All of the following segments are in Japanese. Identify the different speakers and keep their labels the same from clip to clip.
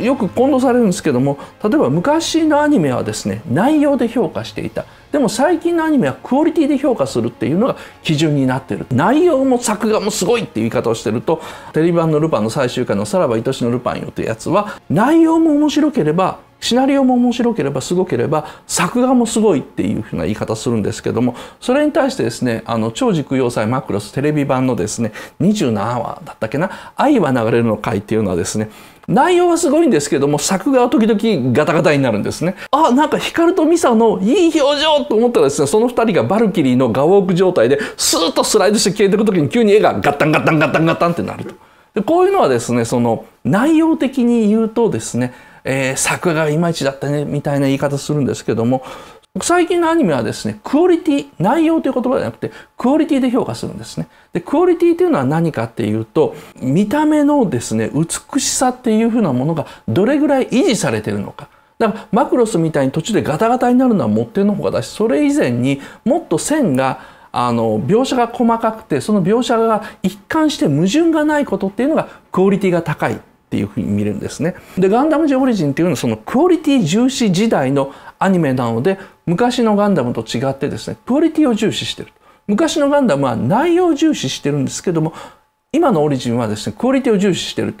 Speaker 1: よく混同されるんですけども例えば昔のアニメはですね内容で評価していたでも最近のアニメはクオリティで評価するっていうのが基準になってる内容も作画もすごいっていう言い方をしてるとテレビ版の「ルパン」の最終回の「さらば愛しのルパンよ」というやつは内容も面白ければシナリオも面白ければすごければ作画もすごいっていうふうな言い方するんですけどもそれに対してですねあの超軸要塞マクロステレビ版のですね27話だったっけな「愛は流れる」の回っていうのはですね内容はすごいんですけども、作画は時々ガタガタになるんですね。あ、なんかヒカルとミサのいい表情と思ったらですね、その2人がバルキリーのガウォーク状態で、スーッとスライドして消えていく時に急に絵がガタンガタンガタンガタンってなると。でこういうのはですね、その内容的に言うとですね、えー、作画がいまいちだったねみたいな言い方するんですけども最近のアニメはですね、クオリティ、内容という言葉ではなくて、クオリティで評価するんですね。で、クオリティというのは何かっていうと、見た目のですね、美しさっていうふうなものがどれぐらい維持されてるのか。だからマクロスみたいに途中でガタガタになるのはもってのほかだし、それ以前にもっと線があの描写が細かくてその描写が一貫して矛盾がないことっていうのがクオリティが高いっていうふうに見るんですね。で、ガンダム・ジオリジンっていうのはそのクオリティ重視時代のアニメなので、昔のガンダムと違ってですね、クオリティを重視してる。昔のガンダムは内容を重視してるんですけども、今のオリジンはですね、クオリティを重視してる。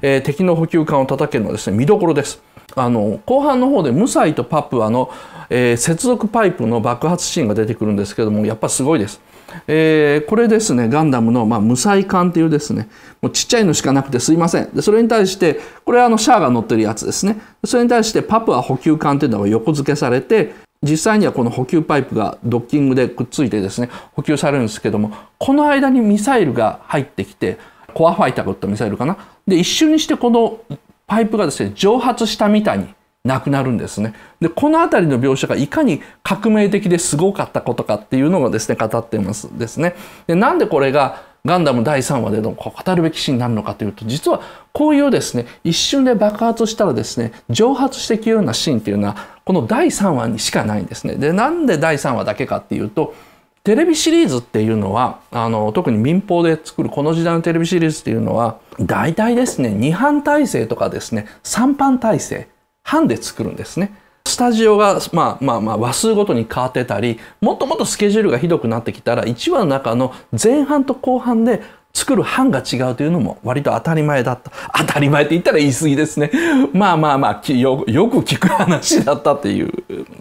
Speaker 1: えー、敵の補給艦を叩けるのですね、見どころです。あの、後半の方でムサイとパプアの、えー、接続パイプの爆発シーンが出てくるんですけども、やっぱすごいです。えー、これですねガンダムの、まあ、無彩艦というですねもうちっちゃいのしかなくてすいませんでそれに対してこれはあのシャアが乗ってるやつですねそれに対してパプア補給艦というのが横付けされて実際にはこの補給パイプがドッキングでくっついてですね補給されるんですけどもこの間にミサイルが入ってきてコアファイターが撃ったミサイルかなで一瞬にしてこのパイプがですね蒸発したみたいになくなるんですね。で、この辺りの描写がいかに革命的ですごかったことかっていうのをですね、語ってますですね。で、なんでこれがガンダム第3話での語るべきシーンになるのかというと、実はこういうですね、一瞬で爆発したらですね、蒸発していくようなシーンっていうのは、この第3話にしかないんですね。で、なんで第3話だけかっていうと、テレビシリーズっていうのは、あの、特に民放で作るこの時代のテレビシリーズっていうのは、大体ですね、2班体制とかですね、3班体制。半で作るんですね。スタジオが、まあまあまあ、話数ごとに変わってたり、もっともっとスケジュールがひどくなってきたら、1話の中の前半と後半で作る半が違うというのも割と当たり前だった。当たり前って言ったら言い過ぎですね。まあまあまあ、よく聞く話だったっていう、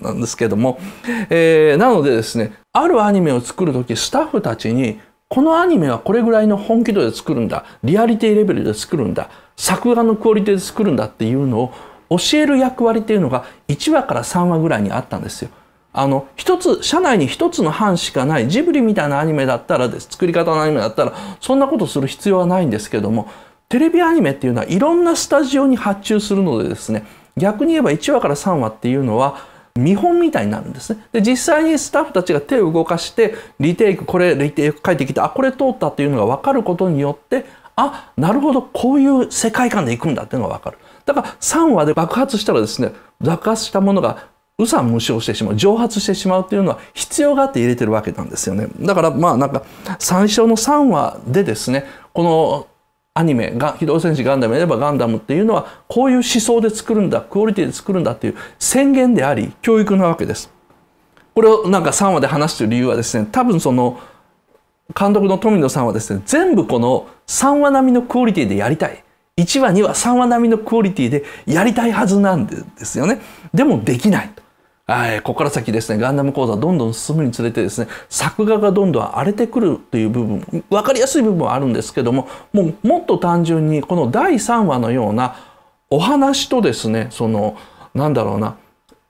Speaker 1: なんですけども。えー、なのでですね、あるアニメを作るとき、スタッフたちに、このアニメはこれぐらいの本気度で作るんだ。リアリティレベルで作るんだ。作画のクオリティで作るんだっていうのを教える役割っていうのが1話から3話ぐらいにあったんですよ。あの、一つ、社内に一つの班しかないジブリみたいなアニメだったらです。作り方のアニメだったら、そんなことする必要はないんですけども、テレビアニメっていうのはいろんなスタジオに発注するのでですね、逆に言えば1話から3話っていうのは、見本みたいになるんですね。で、実際にスタッフたちが手を動かして、リテイク、これ、リテイク書いてきて、あ、これ通ったっていうのが分かることによって、あ、なるほど、こういう世界観でいくんだっていうのが分かる。だから3話で爆発したらですね、爆発したものがさ左無償してしまう、蒸発してしまうというのは必要があって入れてるわけなんですよね。だからまあなんか最初の3話でですね、このアニメが「機動戦士ガンダム」やればガンダムっていうのはこういう思想で作るんだクオリティで作るんだっていう宣言であり教育なわけです。これをなんか3話で話してる理由はですね多分その監督の富野さんはですね全部この3話並みのクオリティでやりたい1話2話3話並みのクオリティでやりたいはずなんですよねでもできないと。ここから先ですね、ガンダム講座どんどん進むにつれてですね、作画がどんどん荒れてくるという部分、分かりやすい部分はあるんですけども、もうもっと単純に、この第3話のようなお話とですね、その、なんだろうな、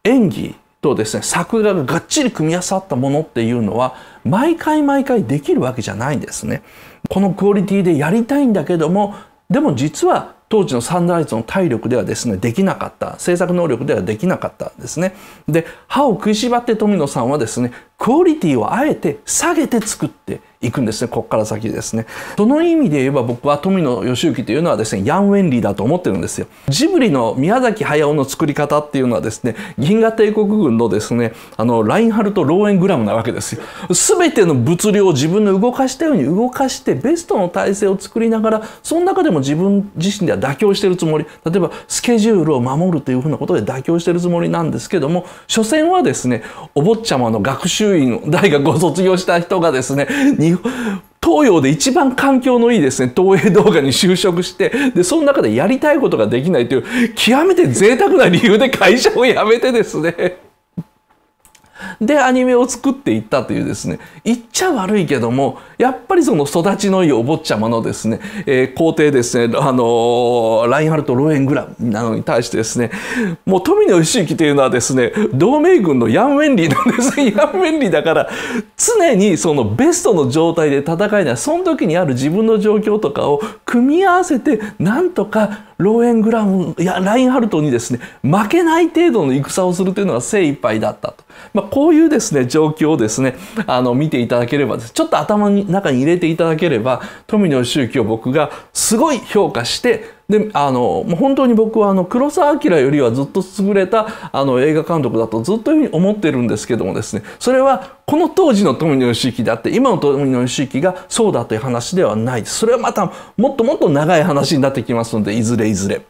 Speaker 1: 演技とですね、作画ががっちり組み合わさったものっていうのは、毎回毎回できるわけじゃないんですね。このクオリティでやりたいんだけども、でも実は当時のサンダーイズの体力ではですね、できなかった。制作能力ではできなかったですね。で、歯を食いしばって富野さんはですね、クオリティをあえて下げて作っていくんですね。こっから先ですね。その意味で言えば僕は富野義行というのはですね、ヤン・ウェンリーだと思ってるんですよ。ジブリの宮崎駿の作り方っていうのはですね、銀河帝国軍のですね、あの、ラインハルト・ローエングラムなわけですよ。すべての物量を自分の動かしたように動かして、ベストの体制を作りながら、その中でも自分自身では妥協してるつもり。例えば、スケジュールを守るというふうなことで妥協してるつもりなんですけども、所詮はですね、お坊ちゃまの学習院大学を卒業した人がですね東洋で一番環境のいいですね、東映動画に就職して、で、その中でやりたいことができないという、極めて贅沢な理由で会社を辞めてですねでアニメを作っていったというですね言っちゃ悪いけどもやっぱりその育ちのいいお坊ちゃまのですね、えー、皇帝ですねあのー、ラインハルト・ローエングラムなのに対してですねもう富野義行というのはですね同盟軍のヤン・ウェンリーなんですね ヤン・ウェンリーだから常にそのベストの状態で戦いないその時にある自分の状況とかを組み合わせてなんとかローエングラムやラインハルトにですね負けない程度の戦をするというのが精一杯だったと。まあこういうですね、状況をですね、あの、見ていただければ、ちょっと頭の中に入れていただければ、富野周期を僕がすごい評価して、であのもう本当に僕はあの黒澤明よりはずっと優れたあの映画監督だとずっというふうに思ってるんですけどもですねそれはこの当時の富野義行であって今の富野義行がそうだという話ではないですそれはまたもっともっと長い話になってきますのでいずれいずれ。